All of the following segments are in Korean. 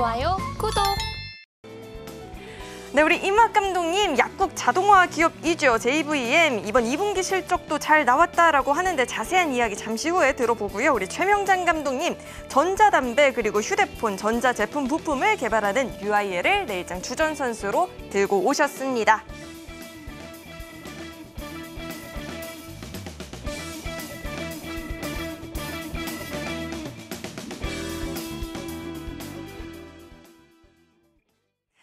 좋아요, 구독! 네, 우리 임학 감독님 약국 자동화 기업이죠. JVM 이번 2분기 실적도 잘 나왔다라고 하는데 자세한 이야기 잠시 후에 들어보고요. 우리 최명장 감독님 전자담배 그리고 휴대폰 전자제품 부품을 개발하는 UIL을 내일장 주전 선수로 들고 오셨습니다.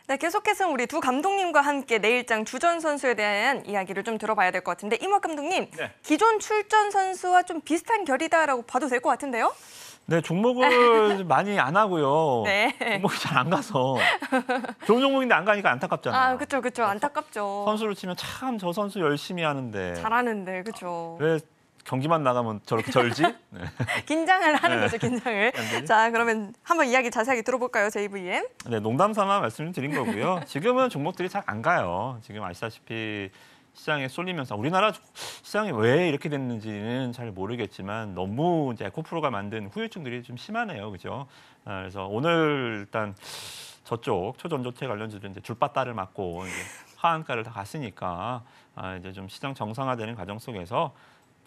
네, 계속해서 우리 두 감독님과 함께 내일장 주전 선수에 대한 이야기를 좀 들어봐야 될 것 같은데 이모 감독님, 네. 기존 출전 선수와 좀 비슷한 결이다라고 봐도 될 것 같은데요? 네, 종목을 많이 안 하고요. 네. 종목이 잘 안 가서 좋은 종목인데 안 가니까 안타깝잖아요. 아, 그렇죠, 그렇죠, 안타깝죠. 선수로 치면 참 저 선수 열심히 하는데 잘하는데, 그렇죠. 경기만 나가면 저렇게 절지? 네. 긴장을 하는 네. 거죠, 긴장을. 네. 자, 그러면 한번 이야기 자세하게 들어볼까요, JVM? 네, 농담 삼아 말씀드린 거고요. 지금은 종목들이 잘 안 가요. 지금 아시다시피 시장에 쏠리면서 우리나라 시장이 왜 이렇게 됐는지는 잘 모르겠지만 너무 이제 에코프로가 만든 후유증들이 좀 심하네요. 그죠? 아, 그래서 오늘 일단 저쪽 초전조체 관련주들 이제 줄바따를 맞고 이제 하한가를 다 갔으니까 아 이제 좀 시장 정상화되는 과정 속에서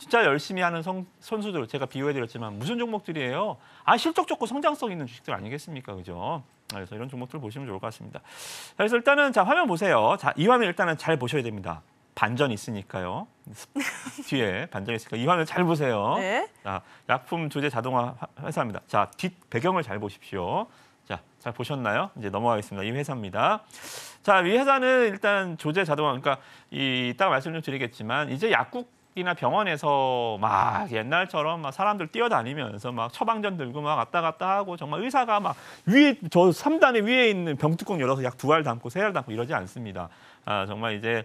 진짜 열심히 하는 성, 선수들 제가 비유해드렸지만 무슨 종목들이에요? 아 실적 좋고 성장성 있는 주식들 아니겠습니까, 그죠? 아, 그래서 이런 종목들 보시면 좋을 것 같습니다. 그래서 일단은 자 화면 보세요. 자, 이 화면 일단은 잘 보셔야 됩니다. 반전 있으니까요. 뒤에 반전 있으니까 이 화면 잘 보세요. 네. 자, 약품 조제 자동화 회사입니다. 자, 뒷 배경을 잘 보십시오. 자, 잘 보셨나요? 이제 넘어가겠습니다. 이 회사입니다. 자, 이 회사는 일단 조제 자동화, 그러니까 이따가 말씀 좀 드리겠지만 이제 약국 이나 병원에서 막 옛날처럼 막 사람들 뛰어다니면서 막 처방전 들고 막 왔다 갔다 하고 정말 의사가 막 위에 저 3단에 위에 있는 병뚜껑 열어서 약 두 알 담고 세 알 담고 이러지 않습니다. 아, 정말 이제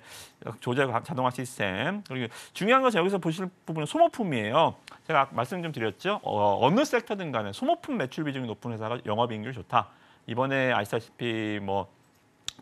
조제 자동화 시스템 그리고 중요한 것은 여기서 보실 부분은 소모품이에요. 제가 말씀 좀 드렸죠. 어, 어느 섹터든 간에 소모품 매출 비중이 높은 회사가 영업이익률 좋다. 이번에 아시다시피 뭐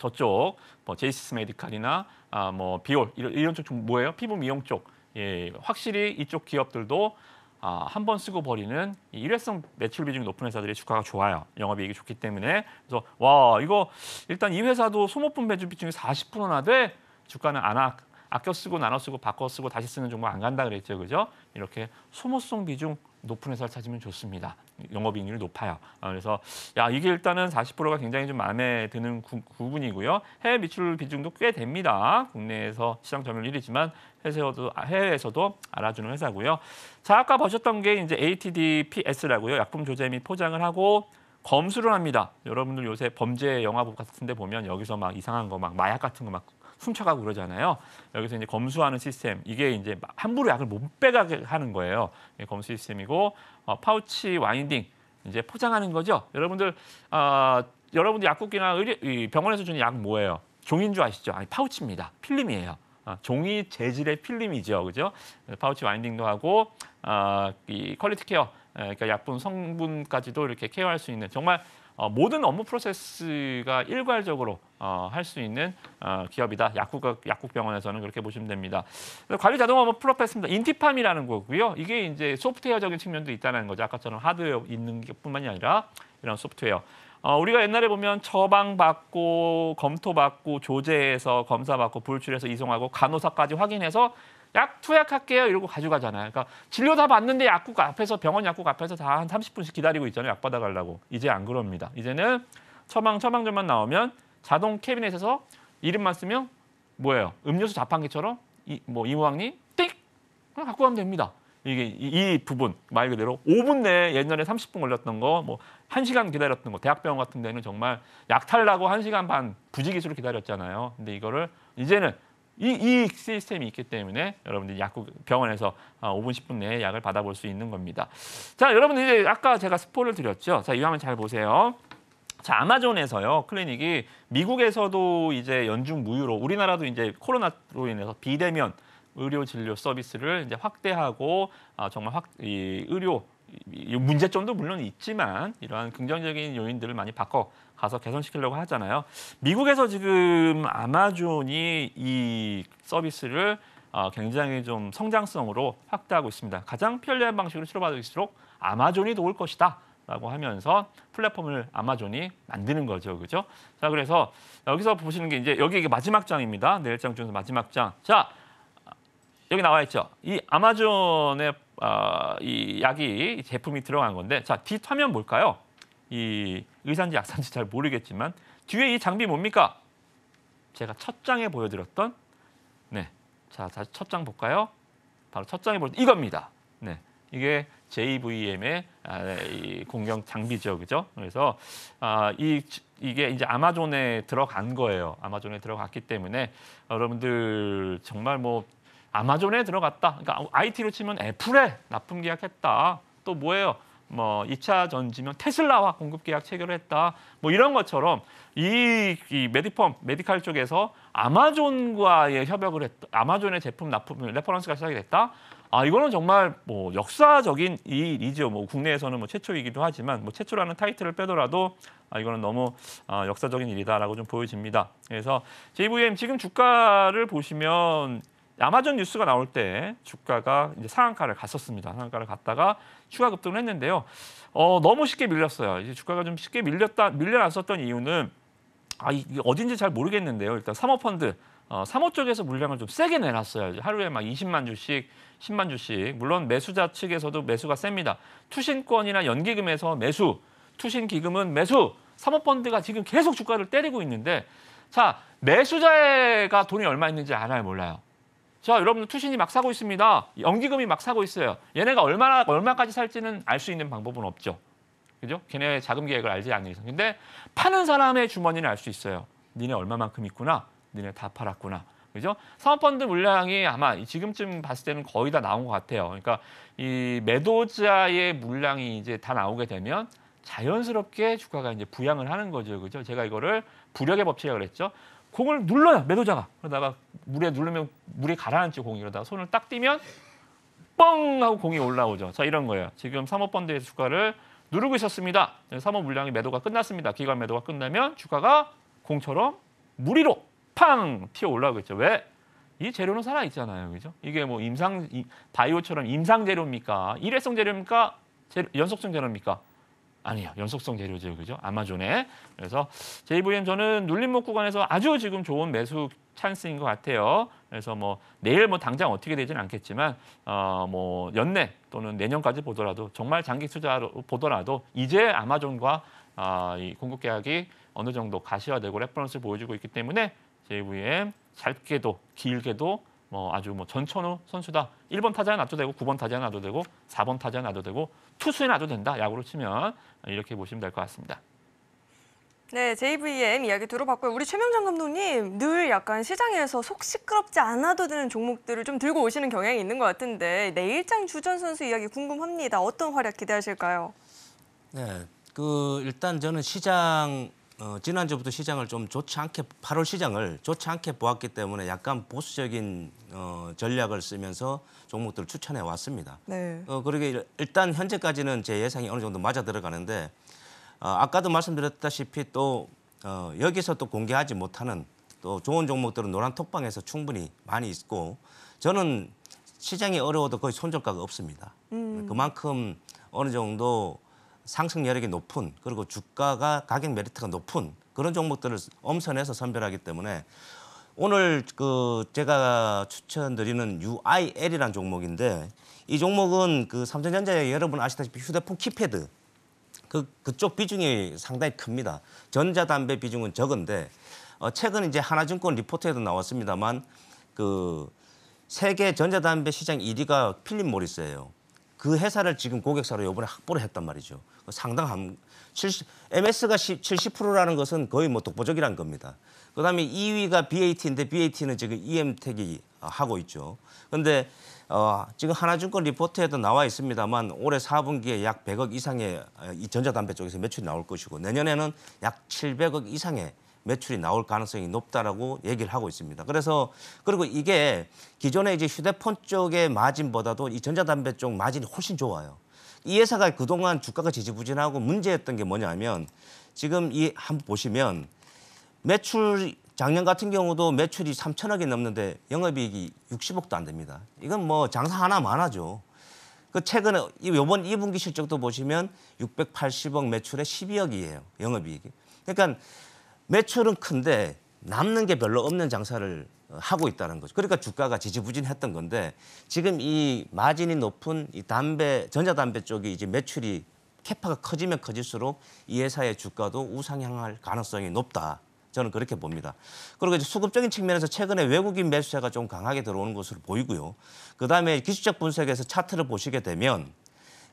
저쪽 뭐 제이스 메디칼이나 아 뭐 비올 이런, 이런 쪽 뭐예요? 피부 미용 쪽 예, 확실히 이쪽 기업들도 아, 한번 쓰고 버리는 일회성 매출 비중이 높은 회사들이 주가가 좋아요. 영업이익이 좋기 때문에. 그래서 와 이거 일단 이 회사도 소모품 매출 비중이 40%나 돼 주가는 안 아, 아껴 쓰고 나눠 쓰고 바꿔 쓰고 다시 쓰는 종목 안 간다 그랬죠, 그죠? 이렇게 소모성 비중 높은 회사를 찾으면 좋습니다. 영업이익률이 높아요. 아, 그래서 야 이게 일단은 40%가 굉장히 좀 마음에 드는 구, 분이고요 해외 미출 비중도 꽤 됩니다. 국내에서 시장 점유율 1위지만 해외에서도, 아, 해외에서도 알아주는 회사고요. 자 아까 보셨던 게 이제 ATDPS라고요. 약품 조제 및 포장을 하고 검수를 합니다. 여러분들 요새 범죄 영화 같은 데 보면 여기서 막 이상한 거 막 마약 같은 거막 훔쳐가고 그러잖아요. 여기서 이제 검수하는 시스템 이게 이제 함부로 약을 못 빼가게 하는 거예요. 검수 시스템이고 어, 파우치 와인딩 이제 포장하는 거죠. 여러분들 어, 여러분들 약국이나 의료, 병원에서 주는 약 뭐예요? 종인 줄 아시죠? 아니 파우치입니다. 필름이에요. 어, 종이 재질의 필름이죠, 그죠? 파우치 와인딩도 하고 어, 이 퀄리티 케어 그러니까 약분 성분까지도 이렇게 케어할 수 있는 정말 어, 모든 업무 프로세스가 일괄적으로 어, 할 수 있는 어, 기업이다. 약국 약국병원에서는 그렇게 보시면 됩니다. 관리 자동 업무 프로페스입니다. 인티팜이라는 거고요. 이게 이제 소프트웨어적인 측면도 있다는 거죠. 아까처럼 하드웨어 있는 것뿐만이 아니라 이런 소프트웨어. 어, 우리가 옛날에 보면 처방받고 검토받고 조제해서 검사받고 불출해서 이송하고 간호사까지 확인해서 약 투약할게요 이러고 가져가잖아요. 그러니까 진료 다 받는데 약국 앞에서 병원 약국 앞에서 다 한 30분씩 기다리고 있잖아요. 약 받아가려고. 이제 안 그럽니다. 이제는 처방 처방전만 나오면 자동 캐비넷에서 이름만 쓰면 뭐예요? 음료수 자판기처럼 이, 뭐 이모왕님 띡 그냥 갖고 가면 됩니다. 이게 이, 부분 말 그대로 5분 내에 예전에 30분 걸렸던 거뭐 1시간 기다렸던 거 대학병원 같은 데는 정말 약 탈라고 1시간 반 부지기수로 기다렸잖아요. 근데 이거를 이제는 이, 이 시스템이 있기 때문에 여러분들이 약국 병원에서 5분 아, 10분 내에 약을 받아볼 수 있는 겁니다. 자, 여러분 이제 아까 제가 스포를 드렸죠. 자, 이 화면 잘 보세요. 자, 아마존에서요. 클리닉이 미국에서도 이제 연중 무휴로 우리나라도 이제 코로나로 인해서 비대면 의료 진료 서비스를 이제 확대하고 아, 정말 확, 이 의료 문제점도 물론 있지만 이러한 긍정적인 요인들을 많이 바꿔 가서 개선시키려고 하잖아요. 미국에서 지금 아마존이 이 서비스를 어, 굉장히 좀 성장성으로 확대하고 있습니다. 가장 편리한 방식으로 치료받을수록 아마존이 도울 것이다. 라고 하면서 플랫폼을 아마존이 만드는 거죠. 그죠? 자, 그래서 여기서 보시는 게 이제 여기 이게 마지막 장입니다. 내일 장 중에서 마지막 장. 자, 여기 나와 있죠. 이 아마존의 어, 이 약이 제품이 들어간 건데 자 뒷화면 뭘까요? 이 의산지 약산지 잘 모르겠지만 뒤에 이 장비 뭡니까? 제가 첫 장에 보여드렸던 네, 자 다시 첫 장 볼까요? 바로 첫 장에 볼 이겁니다. 네, 이게 JVM의 아, 네, 이 공격 장비죠, 그죠? 그래서 아, 이 이게 이제 아마존에 들어간 거예요. 아마존에 들어갔기 때문에 아, 여러분들 정말 뭐 아마존에 들어갔다. 그러니까 IT로 치면 애플에 납품 계약했다. 또 뭐예요? 뭐 2차 전지면 테슬라와 공급 계약 체결을 했다. 뭐 이런 것처럼 이, 이 메디펌, 메디칼 쪽에서 아마존과의 협약을 했다. 아마존의 제품 납품 레퍼런스가 시작이 됐다. 아 이거는 정말 뭐 역사적인 일이죠. 뭐 국내에서는 뭐 최초이기도 하지만 뭐 최초라는 타이틀을 빼더라도 아 이거는 너무 아, 역사적인 일이다라고 좀 보여집니다. 그래서 JVM 지금 주가를 보시면 아마존 뉴스가 나올 때 주가가 이제 상한가를 갔었습니다. 상한가를 갔다가 추가 급등을 했는데요. 어, 너무 쉽게 밀렸어요. 이제 주가가 좀 쉽게 밀렸다 밀려났었던 이유는 아 이게 어딘지 잘 모르겠는데요. 일단 사모펀드 어, 사모 쪽에서 물량을 좀 세게 내놨어요. 하루에 막 20만 주씩, 10만 주씩. 물론 매수자 측에서도 매수가 셉니다. 투신권이나 연기금에서 매수, 투신 기금은 매수. 사모펀드가 지금 계속 주가를 때리고 있는데 자, 매수자가 돈이 얼마 있는지 알아요, 몰라요. 자, 여러분 투신이 막 사고 있습니다. 연기금이 막 사고 있어요. 얘네가 얼마나 얼마까지 살지는 알 수 있는 방법은 없죠. 그죠? 걔네 자금 계획을 알지 않는 이상. 근데 파는 사람의 주머니는 알 수 있어요. 니네 얼마만큼 있구나. 니네 다 팔았구나. 그죠? 사모펀드 물량이 아마 지금쯤 봤을 때는 거의 다 나온 것 같아요. 그러니까 이 매도자의 물량이 이제 다 나오게 되면 자연스럽게 주가가 이제 부양을 하는 거죠. 그죠? 제가 이거를 부력의 법칙이라고 그랬죠. 공을 눌러요 매도자가 그러다가 물에 누르면 물이 가라앉죠 공이 그러다가 손을 딱 띄면 뻥 하고 공이 올라오죠 자 이런 거예요 지금 삼업펀드에서 주가를 누르고 있었습니다 삼업 네, 물량이 매도가 끝났습니다 기관 매도가 끝나면 주가가 공처럼 물 위로 팡 튀어 올라오고 있죠 왜? 이 재료는 살아 있잖아요 그죠? 이게 뭐 임상 바이오처럼 임상 재료입니까? 일회성 재료입니까? 재료, 연속성 재료입니까? 아니에요. 연속성 재료죠. 그죠? 아마존에. 그래서 JVM 저는 눌림목 구간에서 아주 지금 좋은 매수 찬스인 것 같아요. 그래서 뭐 내일 뭐 당장 어떻게 되지는 않겠지만 어 뭐 연내 또는 내년까지 보더라도 정말 장기 투자로 보더라도 이제 아마존과 아, 어이 공급 계약이 어느 정도 가시화되고 레퍼런스를 보여주고 있기 때문에 JVM 짧게도 길게도 뭐 아주 뭐 전천후 선수다. 1번 타자에 놔도 되고 9번 타자에 놔도 되고 4번 타자에 놔도 되고 투수에 놔도 된다. 야구로 치면 이렇게 보시면 될 것 같습니다. 네, JVM 이야기 들어봤고요. 우리 최명장 감독님 늘 약간 시장에서 속 시끄럽지 않아도 되는 종목들을 좀 들고 오시는 경향이 있는 것 같은데 내일장 주전 선수 이야기 궁금합니다. 어떤 활약 기대하실까요? 네, 그 일단 저는 시장 어, 지난주부터 시장을 좀 좋지 않게 8월 시장을 좋지 않게 보았기 때문에 약간 보수적인 어, 전략을 쓰면서 종목들을 추천해 왔습니다. 네. 어, 그러게 일단 현재까지는 제 예상이 어느 정도 맞아 들어가는데 어, 아까도 말씀드렸다시피 또 어, 여기서 또 공개하지 못하는 또 좋은 종목들은 노란 톡방에서 충분히 많이 있고 저는 시장이 어려워도 거의 손절가가 없습니다. 음. 그만큼 어느 정도 상승 여력이 높은 그리고 주가가 가격 메리트가 높은 그런 종목들을 엄선해서 선별하기 때문에 오늘 그 제가 추천드리는 u i l 이란 종목인데 이 종목은 그 삼성전자에 여러분 아시다시피 휴대폰 키패드 그 그쪽 비중이 상당히 큽니다. 전자담배 비중은 적은데 어, 최근 이제 하나증권 리포트에도 나왔습니다만 그 세계 전자담배 시장 1위가 필립 모리스예요. 그 회사를 지금 고객사로 요번에 확보를 했단 말이죠. 상당한 70, MS가 10, 70%라는 것은 거의 뭐 독보적이란 겁니다. 그다음에 2위가 BAT인데 BAT는 지금 EM택이 아, 하고 있죠. 근데 어, 지금 하나증권 리포트에도 나와 있습니다만 올해 4분기에 약 100억 이상의 아, 이 전자담배 쪽에서 매출이 나올 것이고 내년에는 약 700억 이상의 매출이 나올 가능성이 높다라고 얘기를 하고 있습니다. 그래서 그리고 이게 기존의 이제 휴대폰 쪽의 마진보다도 이 전자담배 쪽 마진이 훨씬 좋아요. 이 회사가 그동안 주가가 지지부진하고 문제였던 게 뭐냐면 지금 이 한번 보시면 매출 작년 같은 경우도 매출이 3천억이 넘는데 영업이익이 60억도 안 됩니다. 이건 뭐 장사 하나많아죠그 최근에 이번 2분기 실적도 보시면 680억 매출에 12억이에요. 영업이익이. 그러니까 매출은 큰데 남는 게 별로 없는 장사를 어, 하고 있다는 거죠. 그러니까 주가가 지지부진했던 건데 지금 이 마진이 높은 이 담배 전자담배 쪽이 이제 매출이 캐파가 커지면 커질수록 이 회사의 주가도 우상향할 가능성이 높다. 저는 그렇게 봅니다. 그리고 이제 수급적인 측면에서 최근에 외국인 매수세가 좀 강하게 들어오는 것으로 보이고요. 그다음에 기술적 분석에서 차트를 보시게 되면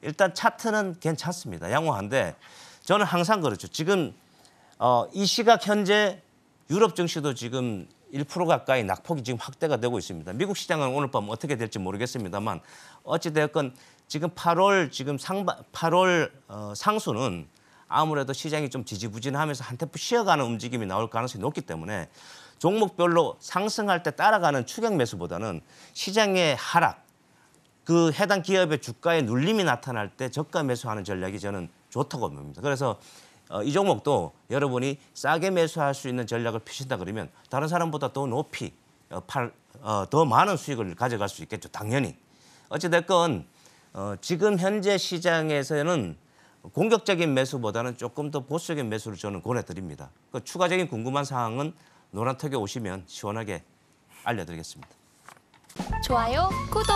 일단 차트는 괜찮습니다. 양호한데 저는 항상 그렇죠. 지금 어, 이 시각 현재 유럽 증시도 지금 1% 가까이 낙폭이 지금 확대가 되고 있습니다. 미국 시장은 오늘 밤 어떻게 될지 모르겠습니다만 어찌되었건 지금 8월 지금 상반 8월 어, 상수는 아무래도 시장이 좀 지지부진하면서 한테프 쉬어가는 움직임이 나올 가능성이 높기 때문에 종목별로 상승할 때 따라가는 추격 매수보다는 시장의 하락 그 해당 기업의 주가에 눌림이 나타날 때 저가 매수하는 전략이 저는 좋다고 봅니다. 그래서 어, 이 종목도 여러분이 싸게 매수할 수 있는 전략을 피신다 그러면 다른 사람보다 더 높이 어, 팔, 어, 더 많은 수익을 가져갈 수 있겠죠. 당연히. 어찌됐건 지금 현재 시장에서는 공격적인 매수보다는 조금 더 보수적인 매수를 저는 권해드립니다. 그 추가적인 궁금한 사항은 노란턱에 오시면 시원하게 알려드리겠습니다. 좋아요, 구독!